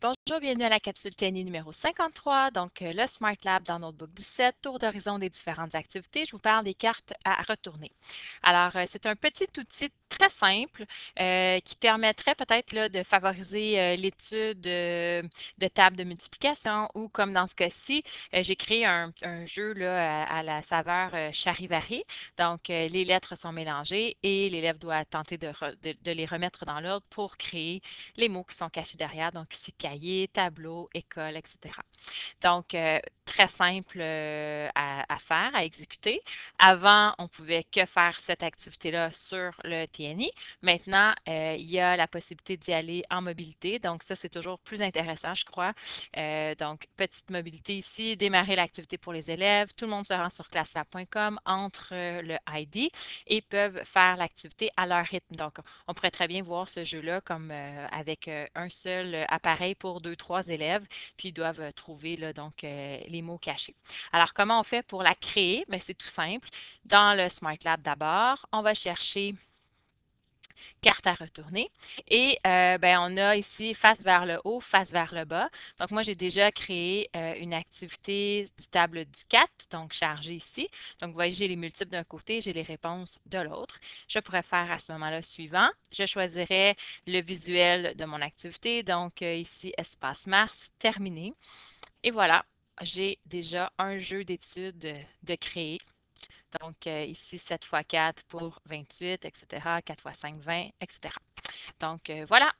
Bonjour, bienvenue à la capsule TNI numéro 53, donc euh, le Smart Lab dans Notebook 17, tour d'horizon des différentes activités. Je vous parle des cartes à retourner. Alors, euh, c'est un petit outil très simple euh, qui permettrait peut-être de favoriser euh, l'étude euh, de tables de multiplication ou comme dans ce cas-ci, j'ai créé un, jeu là, à, la saveur charivari. Donc, les lettres sont mélangées et l'élève doit tenter de, les remettre dans l'ordre pour créer les mots qui sont cachés derrière. Donc, ici, cahier, tableau, école, etc. Donc, très simple à, faire, à exécuter. Avant, on pouvait que faire cette activité-là sur le Maintenant, euh, il y a la possibilité d'y aller en mobilité. Donc, ça, c'est toujours plus intéressant, je crois. Euh, donc, petite mobilité ici, démarrer l'activité pour les élèves. Tout le monde se rend sur classelab.com, entre euh, le ID et peuvent faire l'activité à leur rythme. Donc, on pourrait très bien voir ce jeu-là comme avec un seul appareil pour deux, trois élèves, puis ils doivent trouver là, donc, les mots cachés. Alors, comment on fait pour la créer? Mais ben, c'est tout simple. Dans le Smart Lab d'abord, on va chercher carte à retourner. Et euh, ben, on a ici face vers le haut, face vers le bas. Donc, moi, j'ai déjà créé euh, une activité du table du 4, donc chargée ici. Donc, vous voyez, j'ai les multiples d'un côté, j'ai les réponses de l'autre. Je pourrais faire à ce moment-là suivant. Je choisirais le visuel de mon activité. Donc, euh, ici, espace Mars, terminé. Et voilà, j'ai déjà un jeu d'études de créer. Donc, euh, ici, 7 x 4 pour 28, etc. 4 x 5, 20, etc. Donc, euh, voilà.